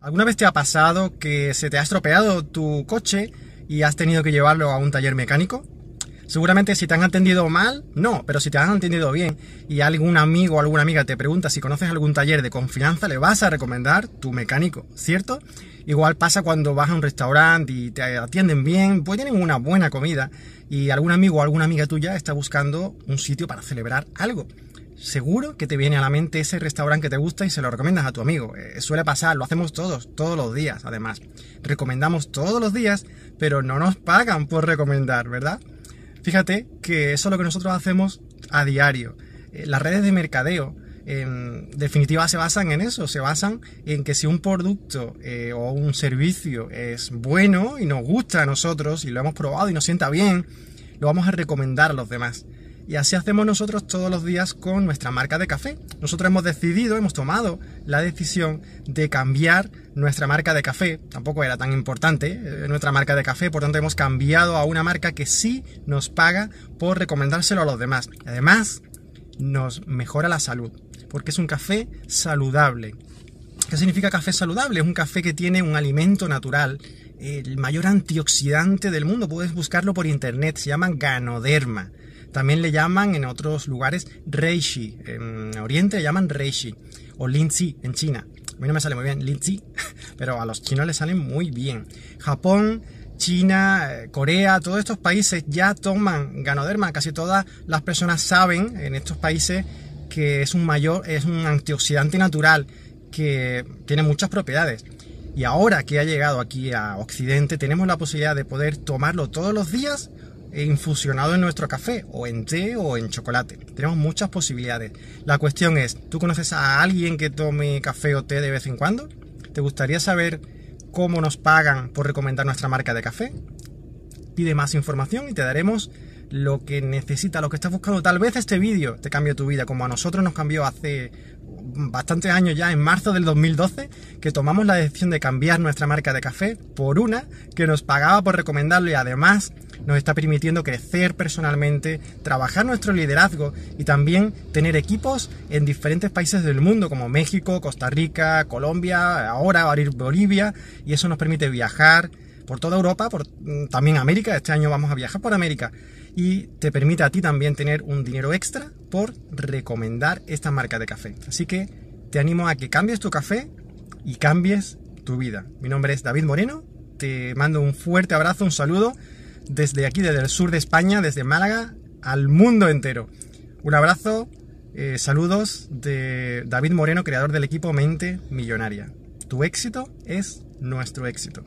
¿Alguna vez te ha pasado que se te ha estropeado tu coche y has tenido que llevarlo a un taller mecánico? Seguramente si te han atendido mal, no, pero si te han atendido bien y algún amigo o alguna amiga te pregunta si conoces algún taller de confianza, le vas a recomendar tu mecánico, ¿cierto? Igual pasa cuando vas a un restaurante y te atienden bien, pues tienen una buena comida y algún amigo o alguna amiga tuya está buscando un sitio para celebrar algo seguro que te viene a la mente ese restaurante que te gusta y se lo recomiendas a tu amigo. Eh, suele pasar, lo hacemos todos, todos los días, además. Recomendamos todos los días, pero no nos pagan por recomendar, ¿verdad? Fíjate que eso es lo que nosotros hacemos a diario. Eh, las redes de mercadeo, en definitiva, se basan en eso, se basan en que si un producto eh, o un servicio es bueno y nos gusta a nosotros y lo hemos probado y nos sienta bien, lo vamos a recomendar a los demás. Y así hacemos nosotros todos los días con nuestra marca de café. Nosotros hemos decidido, hemos tomado la decisión de cambiar nuestra marca de café. Tampoco era tan importante eh, nuestra marca de café, por tanto hemos cambiado a una marca que sí nos paga por recomendárselo a los demás. además, nos mejora la salud, porque es un café saludable. ¿Qué significa café saludable? Es un café que tiene un alimento natural, el mayor antioxidante del mundo. Puedes buscarlo por internet, se llama ganoderma. También le llaman en otros lugares reishi. En Oriente le llaman reishi o linzi en China. A mí no me sale muy bien linzi, pero a los chinos les salen muy bien. Japón, China, eh, Corea, todos estos países ya toman ganoderma. Casi todas las personas saben en estos países que es un mayor, es un antioxidante natural que tiene muchas propiedades. Y ahora que ha llegado aquí a Occidente, tenemos la posibilidad de poder tomarlo todos los días infusionado en nuestro café o en té o en chocolate. Tenemos muchas posibilidades. La cuestión es, ¿tú conoces a alguien que tome café o té de vez en cuando? ¿Te gustaría saber cómo nos pagan por recomendar nuestra marca de café? Pide más información y te daremos lo que necesita, lo que estás buscando. Tal vez este vídeo te cambie tu vida, como a nosotros nos cambió hace bastantes años ya, en marzo del 2012, que tomamos la decisión de cambiar nuestra marca de café por una que nos pagaba por recomendarlo y además nos está permitiendo crecer personalmente, trabajar nuestro liderazgo y también tener equipos en diferentes países del mundo como México, Costa Rica, Colombia, ahora Bolivia y eso nos permite viajar por toda Europa, por mm, también América, este año vamos a viajar por América y te permite a ti también tener un dinero extra por recomendar esta marca de café. Así que te animo a que cambies tu café y cambies tu vida. Mi nombre es David Moreno, te mando un fuerte abrazo, un saludo desde aquí, desde el sur de España, desde Málaga, al mundo entero. Un abrazo, eh, saludos de David Moreno, creador del equipo Mente Millonaria. Tu éxito es nuestro éxito.